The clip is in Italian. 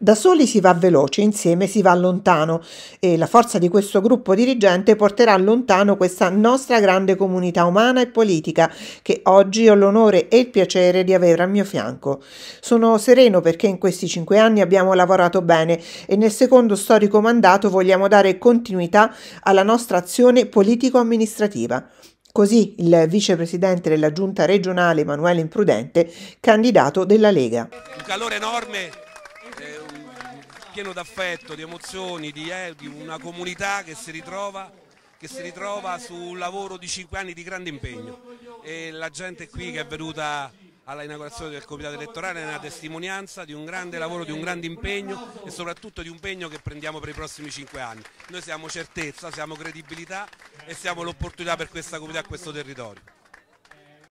Da soli si va veloce, insieme si va lontano e la forza di questo gruppo dirigente porterà lontano questa nostra grande comunità umana e politica che oggi ho l'onore e il piacere di avere al mio fianco. Sono sereno perché in questi cinque anni abbiamo lavorato bene e nel secondo storico mandato vogliamo dare continuità alla nostra azione politico-amministrativa. Così il vicepresidente della giunta regionale Emanuele Imprudente, candidato della Lega. Un calore enorme pieno d'affetto, di emozioni, di, eh, di una comunità che si ritrova che si ritrova sul lavoro di cinque anni di grande impegno e la gente qui che è venuta alla inaugurazione del comitato elettorale è una testimonianza di un grande lavoro, di un grande impegno e soprattutto di un impegno che prendiamo per i prossimi cinque anni. Noi siamo certezza, siamo credibilità e siamo l'opportunità per questa comunità e questo territorio.